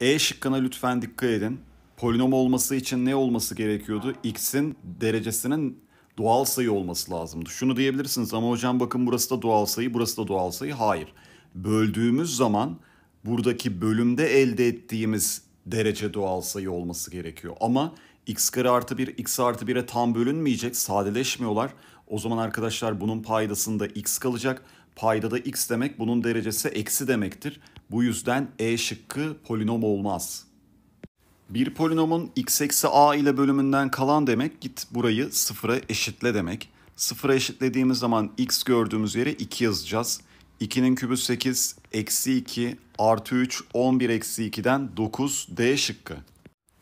E şıkkına lütfen dikkat edin. Polinom olması için ne olması gerekiyordu? X'in derecesinin doğal sayı olması lazımdı. Şunu diyebilirsiniz ama hocam bakın burası da doğal sayı, burası da doğal sayı. Hayır. Böldüğümüz zaman buradaki bölümde elde ettiğimiz derece doğal sayı olması gerekiyor. Ama x kare artı 1, x artı 1'e tam bölünmeyecek, sadeleşmiyorlar. O zaman arkadaşlar bunun paydasında x kalacak. Payda da x demek bunun derecesi eksi demektir. Bu yüzden e şıkkı polinom olmaz. Bir polinomun x eksi a ile bölümünden kalan demek git burayı sıfıra eşitle demek. Sıfıra eşitlediğimiz zaman x gördüğümüz yere 2 yazacağız. 2'nin kübü 8, eksi 2, artı 3, 11 eksi 2'den 9, D şıkkı.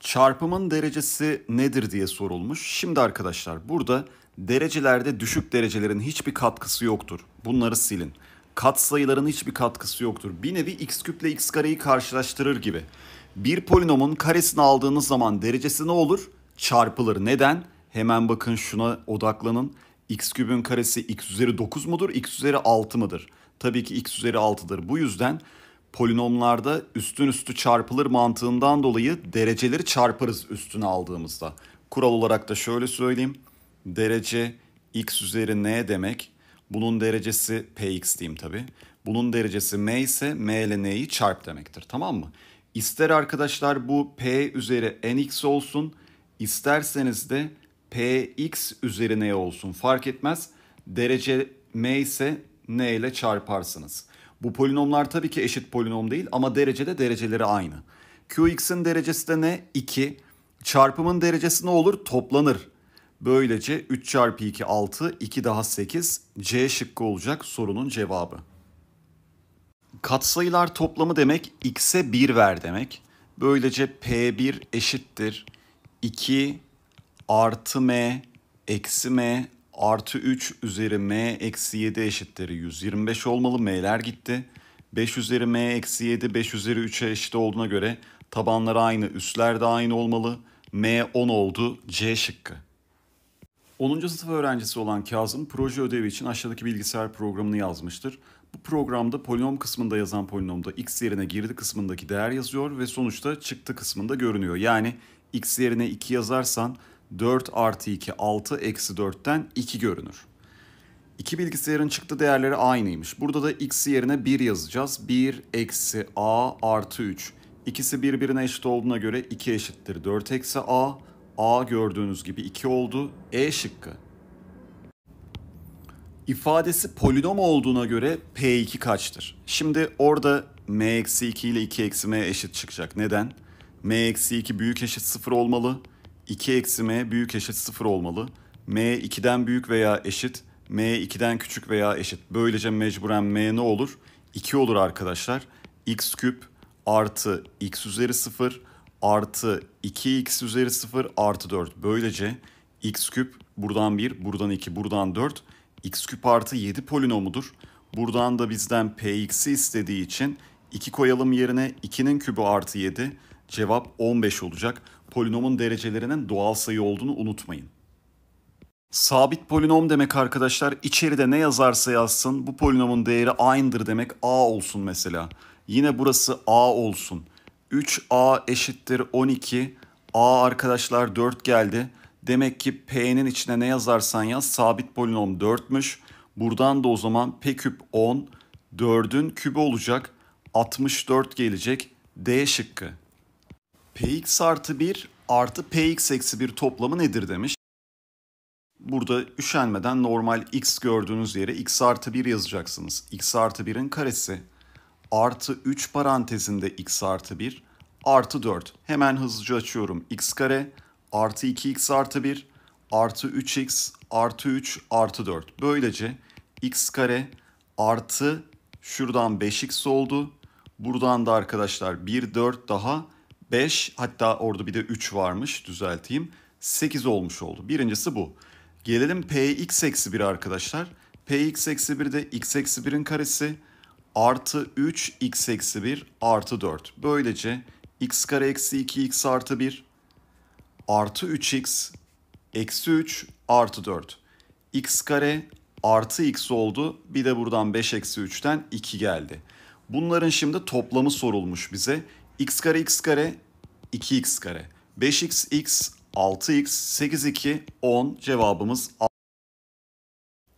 Çarpımın derecesi nedir diye sorulmuş. Şimdi arkadaşlar burada Derecelerde düşük derecelerin hiçbir katkısı yoktur. Bunları silin. Kat sayıların hiçbir katkısı yoktur. Bir nevi x küp ile x kareyi karşılaştırır gibi. Bir polinomun karesini aldığınız zaman derecesi ne olur? Çarpılır. Neden? Hemen bakın şuna odaklanın. x küpün karesi x üzeri 9 mudur? x üzeri 6 mıdır? Tabii ki x üzeri 6'dır. Bu yüzden polinomlarda üstün üstü çarpılır mantığından dolayı dereceleri çarparız üstüne aldığımızda. Kural olarak da şöyle söyleyeyim derece x üzeri n demek. Bunun derecesi px diyeyim tabi. Bunun derecesi m ise m ile n'yi çarp demektir tamam mı? İster arkadaşlar bu p üzeri nx olsun isterseniz de px üzeri n olsun fark etmez. Derece m ise n ile çarparsınız. Bu polinomlar tabii ki eşit polinom değil ama derecede dereceleri aynı. Qx'in derecesi de ne? 2. Çarpımın derecesi ne olur? Toplanır. Böylece 3 çarpı 2 6, 2 daha 8. C şıkkı olacak sorunun cevabı. Katsayılar toplamı demek x'e 1 ver demek. Böylece p1 eşittir 2 artı m eksi m artı 3 üzeri m eksi 7 eşittir 125 olmalı. M'ler gitti. 5 üzeri m eksi 7 5 üzeri 3'e eşit olduğuna göre tabanlar aynı üstler de aynı olmalı. M 10 oldu C şıkkı. 10. sınıf öğrencisi olan Kazım proje ödevi için aşağıdaki bilgisayar programını yazmıştır. Bu programda polinom kısmında yazan polinomda x yerine girdi kısmındaki değer yazıyor ve sonuçta çıktı kısmında görünüyor. Yani x yerine 2 yazarsan 4 artı 2 6 eksi 4'ten 2 görünür. İki bilgisayarın çıktı değerleri aynıymış. Burada da x yerine 1 yazacağız. 1 eksi a artı 3. İkisi birbirine eşit olduğuna göre 2 eşittir 4 eksi a A gördüğünüz gibi 2 oldu. E şıkkı. İfadesi polinom olduğuna göre P2 kaçtır? Şimdi orada M-2 ile 2 eksi M eşit çıkacak. Neden? M-2 büyük eşit 0 olmalı. 2 eksi M büyük eşit 0 olmalı. M 2'den büyük veya eşit. M 2'den küçük veya eşit. Böylece mecburen M ne olur? 2 olur arkadaşlar. X küp artı X üzeri 0 artı 2x üzeri 0 artı 4. Böylece x küp buradan 1, buradan 2, buradan 4. x küp artı 7 polinomudur. Buradan da bizden px'i istediği için 2 koyalım yerine 2'nin kübü artı 7. Cevap 15 olacak. Polinomun derecelerinin doğal sayı olduğunu unutmayın. Sabit polinom demek arkadaşlar içeride ne yazarsa yazsın bu polinomun değeri aynıdır demek a olsun mesela. Yine burası a olsun. 3a eşittir 12. a arkadaşlar 4 geldi. Demek ki p'nin içine ne yazarsan yaz sabit polinom 4'müş. Buradan da o zaman p küp 10 4'ün kübü olacak. 64 gelecek. D şıkkı. px artı 1 artı px eksi 1 toplamı nedir demiş. Burada üşenmeden normal x gördüğünüz yere x artı 1 yazacaksınız. x artı 1'in karesi artı 3 parantezinde x artı 1 artı 4. Hemen hızlıca açıyorum. x kare artı 2x artı 1 artı 3x artı 3 artı 4. Böylece x kare artı şuradan 5x oldu. Buradan da arkadaşlar 1 4 daha 5 hatta orada bir de 3 varmış düzelteyim. 8 olmuş oldu. Birincisi bu. Gelelim px eksi 1 arkadaşlar. px eksi 1 de x eksi 1'in karesi artı 3 x eksi 1 artı 4. Böylece x kare eksi 2 x artı 1 artı 3x eksi 3 artı 4. x kare artı x oldu. Bir de buradan 5 eksi 3'ten 2 geldi. Bunların şimdi toplamı sorulmuş bize. x kare x kare 2x kare. 5x x 6x 8 2 10 cevabımız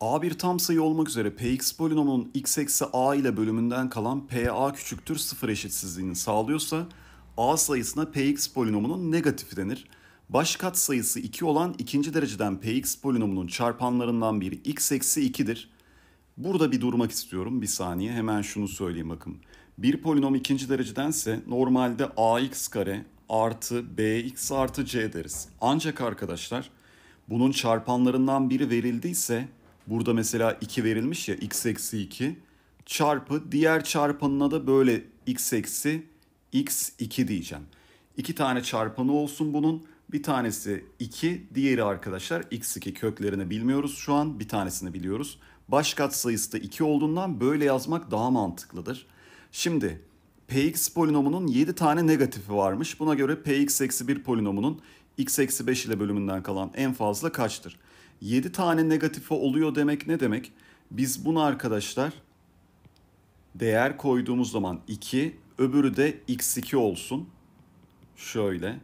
A1 tam sayı olmak üzere Px polinomunun x eksi a ile bölümünden kalan Pa küçüktür sıfır eşitsizliğini sağlıyorsa a sayısına Px polinomunun negatifi denir. Baş kat sayısı 2 olan ikinci dereceden Px polinomunun çarpanlarından biri x eksi 2'dir. Burada bir durmak istiyorum bir saniye hemen şunu söyleyeyim bakın. Bir polinom ikinci derecedense normalde ax kare artı bx artı c deriz. Ancak arkadaşlar bunun çarpanlarından biri verildiyse Burada mesela 2 verilmiş ya x eksi 2 çarpı diğer çarpanına da böyle x eksi x2 diyeceğim. İki tane çarpanı olsun bunun. Bir tanesi 2, diğeri arkadaşlar x2 köklerini bilmiyoruz şu an. Bir tanesini biliyoruz. Baş katsayısı da 2 olduğundan böyle yazmak daha mantıklıdır. Şimdi px polinomunun 7 tane negatifi varmış. Buna göre px eksi 1 polinomunun x eksi 5 ile bölümünden kalan en fazla kaçtır? 7 tane negatife oluyor demek ne demek? Biz bunu arkadaşlar değer koyduğumuz zaman 2, öbürü de x2 olsun. Şöyle.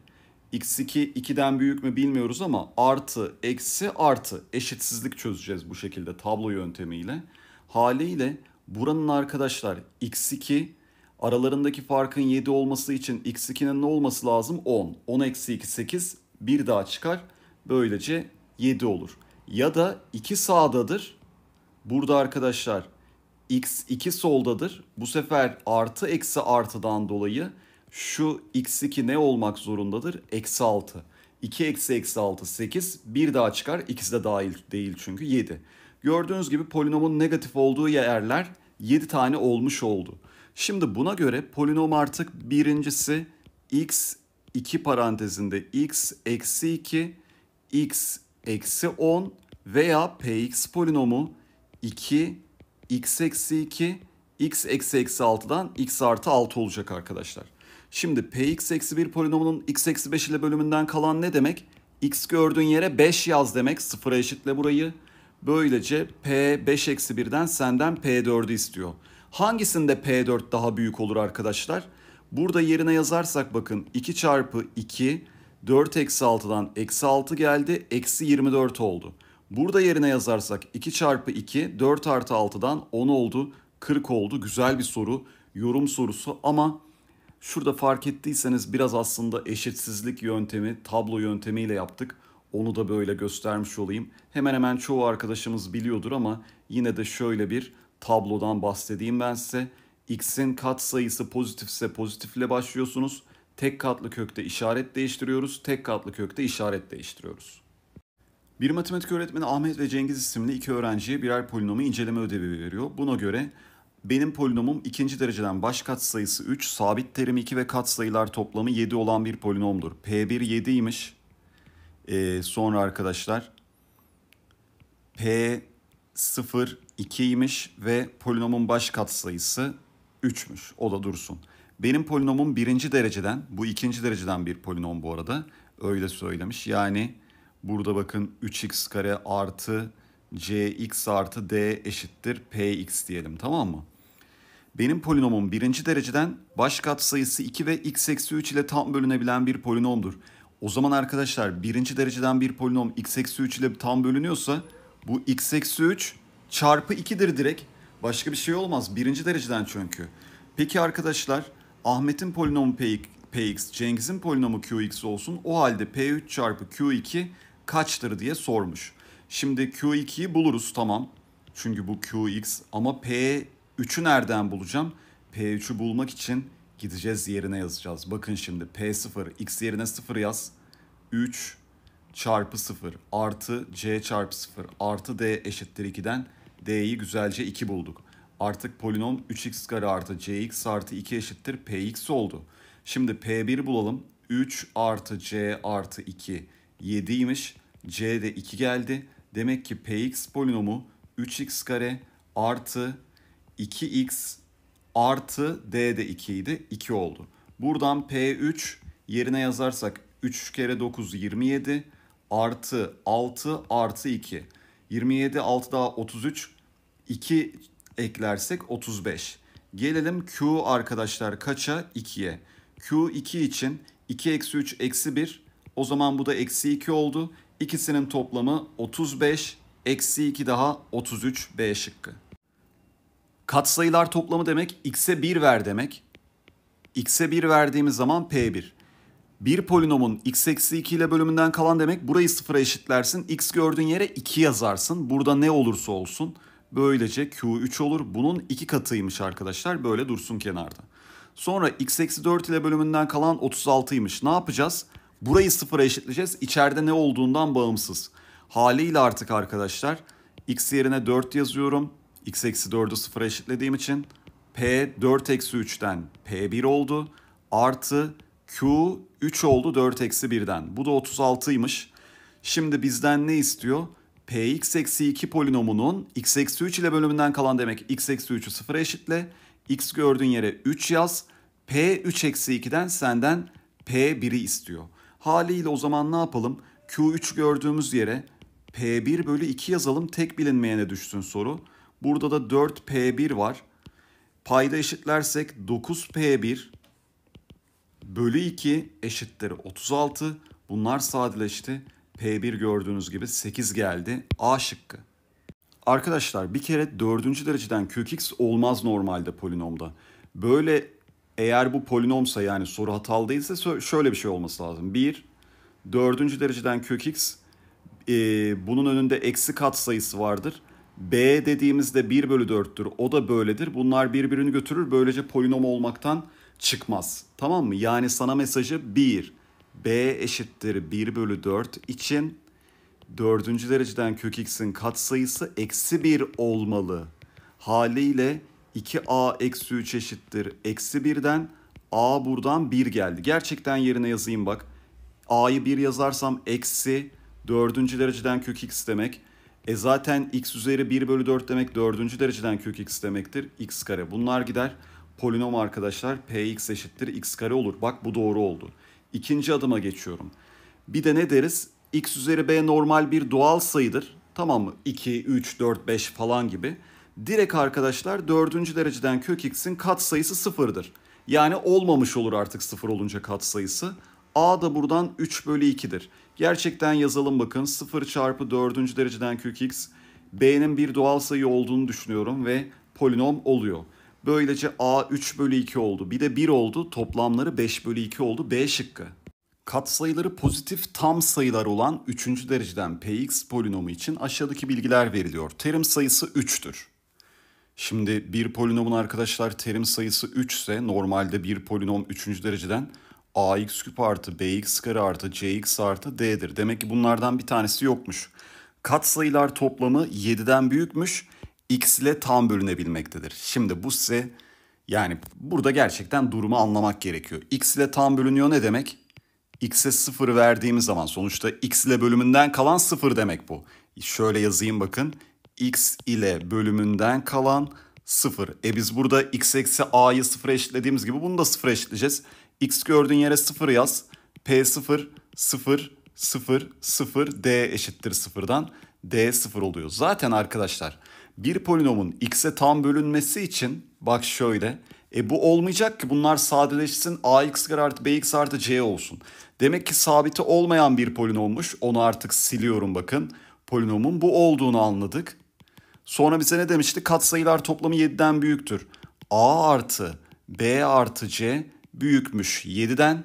x2 2'den büyük mü bilmiyoruz ama artı, eksi, artı eşitsizlik çözeceğiz bu şekilde tablo yöntemiyle. Haliyle buranın arkadaşlar x2 aralarındaki farkın 7 olması için x2'nin ne olması lazım? 10. 10 eksi 2 8 bir daha çıkar. Böylece 7 olur ya da 2 sağdadır. Burada arkadaşlar x 2 soldadır. Bu sefer artı eksi artıdan dolayı şu x2 ne olmak zorundadır? Eksi 6. 2 eksi eksi 6 8. Bir daha çıkar. İkisi de dahil değil çünkü 7. Gördüğünüz gibi polinomun negatif olduğu yerler 7 tane olmuş oldu. Şimdi buna göre polinom artık birincisi x 2 parantezinde x eksi 2 x eksi 10 veya px polinomu 2 x eksi 2 x eksi eksi 6'dan x artı 6 olacak arkadaşlar. Şimdi px eksi 1 polinomunun x eksi 5 ile bölümünden kalan ne demek? x gördüğün yere 5 yaz demek. Sıfıra eşitle burayı. Böylece p5 eksi 1'den senden p4'ü istiyor. Hangisinde p4 daha büyük olur arkadaşlar? Burada yerine yazarsak bakın 2 çarpı 2 4 eksi 6'dan eksi 6 geldi. Eksi 24 oldu. Burada yerine yazarsak 2 çarpı 2 4 artı 6'dan 10 oldu. 40 oldu. Güzel bir soru. Yorum sorusu ama şurada fark ettiyseniz biraz aslında eşitsizlik yöntemi, tablo yöntemiyle yaptık. Onu da böyle göstermiş olayım. Hemen hemen çoğu arkadaşımız biliyordur ama yine de şöyle bir tablodan bahsedeyim ben size. X'in sayısı pozitifse pozitifle başlıyorsunuz. Tek katlı kökte işaret değiştiriyoruz, tek katlı kökte işaret değiştiriyoruz. Bir matematik öğretmeni Ahmet ve Cengiz isimli iki öğrenciye birer polinomu inceleme ödevi veriyor. Buna göre benim polinomum ikinci dereceden baş katsayısı 3, sabit terim 2 ve katsayılar toplamı 7 olan bir polinomdur. P1 7'ymiş. Ee, sonra arkadaşlar P 0 2 2'ymiş ve polinomun baş katsayısı 3'müş. O da dursun. Benim polinomum birinci dereceden, bu ikinci dereceden bir polinom bu arada. Öyle söylemiş. Yani burada bakın 3x kare artı cx artı d eşittir px diyelim tamam mı? Benim polinomum birinci dereceden baş katsayısı 2 ve x eksi 3 ile tam bölünebilen bir polinomdur. O zaman arkadaşlar birinci dereceden bir polinom x eksi 3 ile tam bölünüyorsa bu x eksi 3 çarpı 2'dir direkt. Başka bir şey olmaz. Birinci dereceden çünkü. Peki arkadaşlar Ahmet'in polinomu px, Cengiz'in polinomu qx olsun. O halde p3 çarpı q2 kaçtır diye sormuş. Şimdi q2'yi buluruz tamam. Çünkü bu qx ama p3'ü nereden bulacağım? p3'ü bulmak için gideceğiz yerine yazacağız. Bakın şimdi p0 x yerine 0 yaz. 3 çarpı 0 artı c çarpı 0 artı d eşittir 2'den d'yi güzelce 2 bulduk. Artık polinom 3x kare artı cx artı 2 eşittir px oldu. Şimdi p1 bulalım. 3 artı c artı 2 7 7'ymiş. c de 2 geldi. Demek ki px polinomu 3x kare artı 2x artı d de 2 idi. 2 oldu. Buradan p3 yerine yazarsak 3 kere 9 27 artı 6 artı 2. 27 6 daha 33 2 eklersek 35. Gelelim Q arkadaşlar kaça? 2'ye. Q2 için 2 eksi 3 eksi 1. O zaman bu da eksi 2 oldu. İkisinin toplamı 35. Eksi 2 daha 33 B şıkkı. Katsayılar toplamı demek x'e 1 ver demek. x'e 1 verdiğimiz zaman p1. Bir polinomun x eksi 2 ile bölümünden kalan demek burayı sıfıra eşitlersin. x gördüğün yere 2 yazarsın. Burada ne olursa olsun. Böylece Q3 olur. Bunun iki katıymış arkadaşlar. Böyle dursun kenarda. Sonra x eksi 4 ile bölümünden kalan 36'ymış. Ne yapacağız? Burayı sıfıra eşitleyeceğiz. İçeride ne olduğundan bağımsız. Haliyle artık arkadaşlar x yerine 4 yazıyorum. x eksi 4'ü sıfıra eşitlediğim için p 4 eksi 3'ten p1 oldu. Artı q 3 oldu 4 eksi 1'den. Bu da 36'ymış. Şimdi bizden ne istiyor? px eksi 2 polinomunun x eksi 3 ile bölümünden kalan demek x eksi 3'ü sıfıra eşitle. x gördüğün yere 3 yaz. p 3 eksi 2'den senden p 1'i istiyor. Haliyle o zaman ne yapalım? q3 gördüğümüz yere p1 bölü 2 yazalım. Tek bilinmeyene düşsün soru. Burada da 4p1 var. Payda eşitlersek 9p1 bölü 2 eşittir 36. Bunlar sadeleşti. P1 gördüğünüz gibi 8 geldi. A şıkkı. Arkadaşlar bir kere dördüncü dereceden kök olmaz normalde polinomda. Böyle eğer bu polinomsa yani soru hatalı değilse şöyle bir şey olması lazım. 1. Dördüncü dereceden kök x e, bunun önünde eksi kat sayısı vardır. B dediğimizde 1 bölü 4'tür. O da böyledir. Bunlar birbirini götürür. Böylece polinom olmaktan çıkmaz. Tamam mı? Yani sana mesajı 1 b eşittir 1 bölü 4 için dördüncü dereceden kök x'in katsayısı eksi 1 olmalı. Haliyle 2a eksi 3 eşittir eksi 1'den a buradan 1 geldi. Gerçekten yerine yazayım bak. a'yı 1 yazarsam eksi dördüncü dereceden kök x demek. E zaten x üzeri 1 bölü 4 demek dördüncü dereceden kök x demektir. x kare bunlar gider. Polinom arkadaşlar px eşittir x kare olur. Bak bu doğru oldu. İkinci adıma geçiyorum. Bir de ne deriz? X üzeri B normal bir doğal sayıdır. Tamam mı? 2, 3, 4, 5 falan gibi. Direkt arkadaşlar dördüncü dereceden kök x'in katsayısı sıfırdır. Yani olmamış olur artık sıfır olunca katsayısı. A da buradan 3 bölü 2'dir. Gerçekten yazalım bakın 0 çarpı dördüncü dereceden kök x B'nin bir doğal sayı olduğunu düşünüyorum ve polinom oluyor. Böylece A 3 bölü 2 oldu. Bir de 1 oldu. Toplamları 5 bölü 2 oldu. B şıkkı. Katsayıları pozitif tam sayılar olan 3. dereceden px polinomu için aşağıdaki bilgiler veriliyor. Terim sayısı 3'tür. Şimdi bir polinomun arkadaşlar terim sayısı 3 ise normalde bir polinom 3. dereceden ax küp artı bx kare artı cx artı d'dir. Demek ki bunlardan bir tanesi yokmuş. Katsayılar toplamı 7'den büyükmüş x ile tam bölünebilmektedir. Şimdi bu size yani burada gerçekten durumu anlamak gerekiyor. x ile tam bölünüyor ne demek? x'e 0 verdiğimiz zaman sonuçta x ile bölümünden kalan 0 demek bu. Şöyle yazayım bakın. x ile bölümünden kalan 0. E biz burada x eksi a'yı 0 eşitlediğimiz gibi bunu da 0 eşitleyeceğiz. x gördüğün yere 0 yaz. p 0 0 0 0 d eşittir 0'dan d 0 oluyor. Zaten arkadaşlar bir polinomun x'e tam bölünmesi için bak şöyle. E bu olmayacak ki bunlar sadeleşsin ax artı bx artı c olsun. Demek ki sabiti olmayan bir polinommuş. Onu artık siliyorum bakın. Polinomun bu olduğunu anladık. Sonra bize ne demişti? Katsayılar toplamı 7'den büyüktür. a artı b artı c büyükmüş 7'den.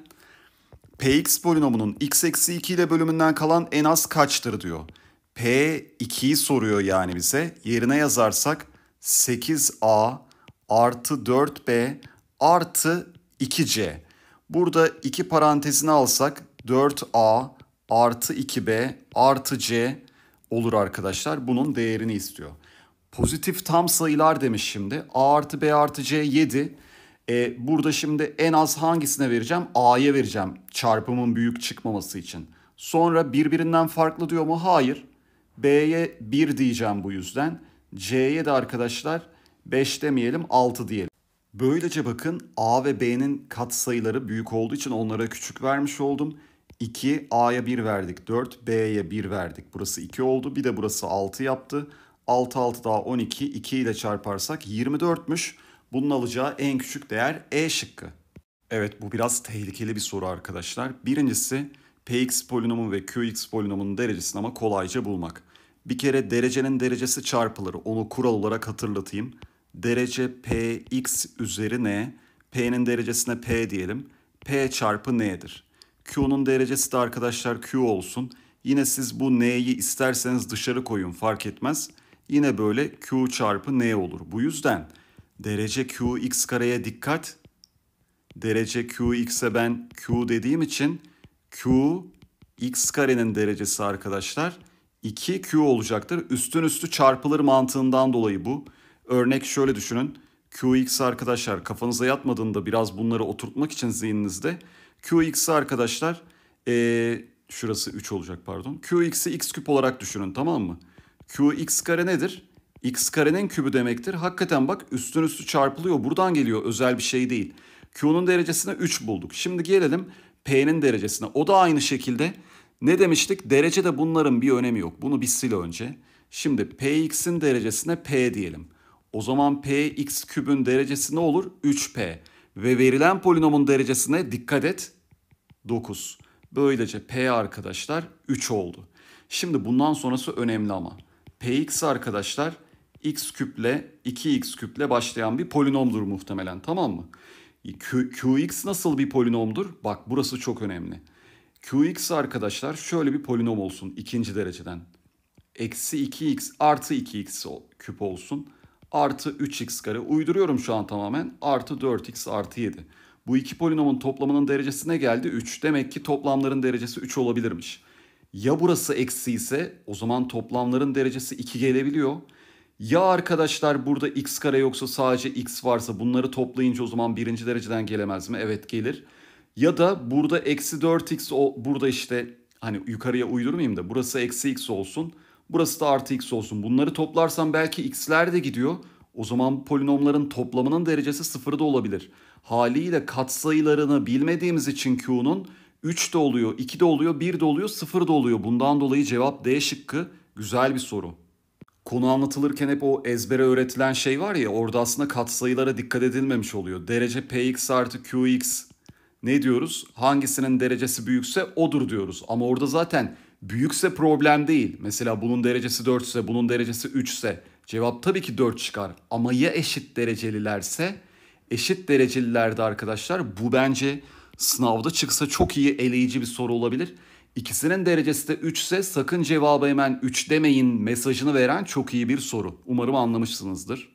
px polinomunun x eksi 2 ile bölümünden kalan en az kaçtır diyor. P2'yi soruyor yani bize. Yerine yazarsak 8A artı 4B artı 2C. Burada iki parantezini alsak 4A artı 2B artı C olur arkadaşlar. Bunun değerini istiyor. Pozitif tam sayılar demiş şimdi. A artı B artı C 7. E, burada şimdi en az hangisine vereceğim? A'ya vereceğim çarpımın büyük çıkmaması için. Sonra birbirinden farklı diyor mu? Hayır. B'ye 1 diyeceğim bu yüzden. C'ye de arkadaşlar 5 demeyelim 6 diyelim. Böylece bakın A ve B'nin katsayıları büyük olduğu için onlara küçük vermiş oldum. 2 A'ya 1 verdik 4 B'ye 1 verdik. Burası 2 oldu bir de burası 6 yaptı. 6 6 daha 12 2 ile çarparsak 24'müş. Bunun alacağı en küçük değer E şıkkı. Evet bu biraz tehlikeli bir soru arkadaşlar. Birincisi px polinomu ve qx polinomunun derecesini ama kolayca bulmak. Bir kere derecenin derecesi çarpılır. Onu kural olarak hatırlatayım. Derece px üzeri n, p'nin derecesine p diyelim. p çarpı n'dir. Q'nun derecesi de arkadaşlar q olsun. Yine siz bu n'yi isterseniz dışarı koyun fark etmez. Yine böyle q çarpı n olur. Bu yüzden derece qx kareye dikkat. Derece qx'e ben q dediğim için Q x karenin derecesi arkadaşlar 2q olacaktır. Üstün üstü çarpılır mantığından dolayı bu. Örnek şöyle düşünün. Qx arkadaşlar kafanıza yatmadığında biraz bunları oturtmak için zihninizde. Qx arkadaşlar ee, şurası 3 olacak pardon. Qx'i x küp olarak düşünün tamam mı? Qx kare nedir? X karenin kübü demektir. Hakikaten bak üstün üstü çarpılıyor. Buradan geliyor özel bir şey değil. Q'nun derecesini 3 bulduk. Şimdi gelelim P'nin derecesine. O da aynı şekilde ne demiştik? Derece de bunların bir önemi yok. Bunu bir sil önce. Şimdi Px'in derecesine P diyelim. O zaman Px kübün derecesi ne olur? 3P. Ve verilen polinomun derecesine dikkat et 9. Böylece P arkadaşlar 3 oldu. Şimdi bundan sonrası önemli ama. Px arkadaşlar x küple 2x küple başlayan bir polinomdur muhtemelen tamam mı? Q, Qx nasıl bir polinomdur? Bak burası çok önemli. Qx arkadaşlar şöyle bir polinom olsun ikinci dereceden. Eksi 2x artı 2x küp olsun. Artı 3x kare uyduruyorum şu an tamamen. Artı 4x artı 7. Bu iki polinomun toplamının derecesi ne geldi? 3. Demek ki toplamların derecesi 3 olabilirmiş. Ya burası eksi ise o zaman toplamların derecesi 2 gelebiliyor. Ya arkadaşlar burada x kare yoksa sadece x varsa bunları toplayınca o zaman birinci dereceden gelemez mi? Evet gelir. Ya da burada eksi 4x o, burada işte hani yukarıya uydurmayayım da burası eksi x olsun. Burası da artı x olsun. Bunları toplarsam belki x'ler de gidiyor. O zaman polinomların toplamının derecesi sıfır da olabilir. Haliyle katsayılarını bilmediğimiz için Q'nun 3 de oluyor, 2 de oluyor, 1 de oluyor, 0 da oluyor. Bundan dolayı cevap D şıkkı güzel bir soru konu anlatılırken hep o ezbere öğretilen şey var ya orada aslında katsayılara dikkat edilmemiş oluyor. Derece px artı qx ne diyoruz? Hangisinin derecesi büyükse odur diyoruz. Ama orada zaten büyükse problem değil. Mesela bunun derecesi 4 ise bunun derecesi 3 ise cevap tabii ki 4 çıkar. Ama ya eşit derecelilerse eşit derecelilerde arkadaşlar bu bence sınavda çıksa çok iyi eleyici bir soru olabilir. İkisinin derecesi de 3 ise sakın cevabı hemen 3 demeyin mesajını veren çok iyi bir soru. Umarım anlamışsınızdır.